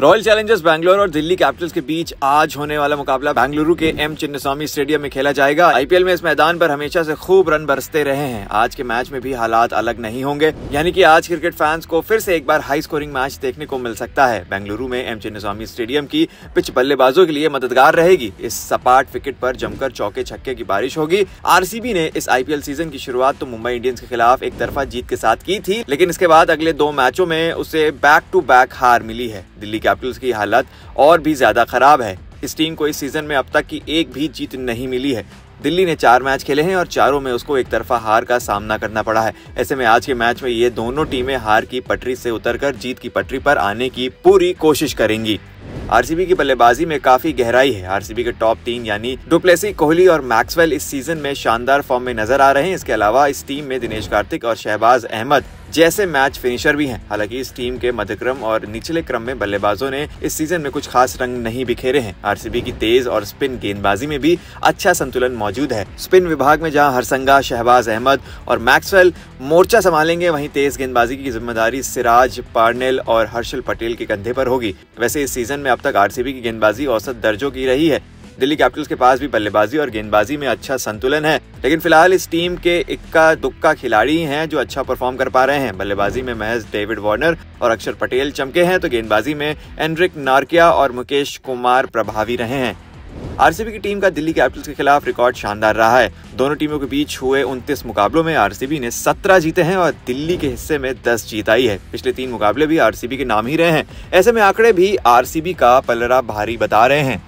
royal Challengers Bangalore और Delhi Capitals के बीच आज होने वाला मुकाबला बेंगलुरु के एम चिन्नस्वामी स्टेडियम में खेला जाएगा आईपीएल में इस मैदान पर हमेशा से खूब रन बरसते रहे हैं आज के मैच में भी हालात अलग नहीं होंगे यानी कि आज क्रिकेट फैंस को फिर से एक बार हाई स्कोरिंग मैच देखने को मिल सकता है बेंगलुरु में एम चिन्नस्वामी स्टेडियम की पिच बल्लेबाजों के लिए मददगार रहेगी इस सपाट विकेट पर जमकर चौके छक्के की बारिश होगी आर ने इस आईपीएल सीजन की शुरुआत तो मुंबई इंडियंस के खिलाफ एक तरफा जीत के साथ की थी लेकिन इसके बाद अगले दो मैचों में उसे बैक टू बैक हार मिली है दिल्ली कैपिटल्स की हालत और भी ज़्यादा ख़राब है इस टीम को इस सीज़न में अब तक की एक भी जीत नहीं मिली है दिल्ली ने चार मैच खेले हैं और चारों में उसको एक तरफा हार का सामना करना पड़ा है ऐसे में आज के मैच में ये दोनों टीमें हार की पटरी से उतरकर जीत की पटरी पर आने की पूरी कोशिश करेंगी आरसीबी की बल्लेबाजी में काफी गहराई है आरसीबी के टॉप तीन यानी डुप्लेसी कोहली और मैक्सवेल इस सीजन में शानदार फॉर्म में नजर आ रहे हैं इसके अलावा इस टीम में दिनेश कार्तिक और शहबाज अहमद जैसे मैच फिनिशर भी हैं हालांकि इस टीम के मध्यक्रम और निचले क्रम में बल्लेबाजों ने इस सीजन में कुछ खास रंग नहीं बिखेरे हैं आरसीबी की तेज और स्पिन गेंदबाजी में भी अच्छा संतुलन मौजूद है स्पिन विभाग में जहां हरसंगा शहबाज अहमद और मैक्सवेल मोर्चा संभालेंगे वहीं तेज गेंदबाजी की जिम्मेदारी सिराज पार्नेल और हर्षल पटेल के कंधे पर होगी वैसे इस सीजन में अब तक आरसीबी की गेंदबाजी औसत दर्जों की रही है दिल्ली कैपिटल्स के पास भी बल्लेबाजी और गेंदबाजी में अच्छा संतुलन है लेकिन फिलहाल इस टीम के इक्का दुक्का खिलाड़ी हैं जो अच्छा परफॉर्म कर पा रहे हैं बल्लेबाजी में महज डेविड वार्नर और अक्षर पटेल चमके हैं तो गेंदबाजी में एनरिक नार्किया और मुकेश कुमार प्रभावी रहे हैं आरसीबी की टीम का दिल्ली कैपिटल्स के खिलाफ रिकॉर्ड शानदार रहा है दोनों टीमों के बीच हुए 29 मुकाबलों में आरसीबी ने 17 जीते हैं और दिल्ली के हिस्से में 10 जीत आई है पिछले तीन मुकाबले भी आरसीबी के नाम ही रहे हैं ऐसे में आंकड़े भी आरसीबी का पलरा भारी बता रहे हैं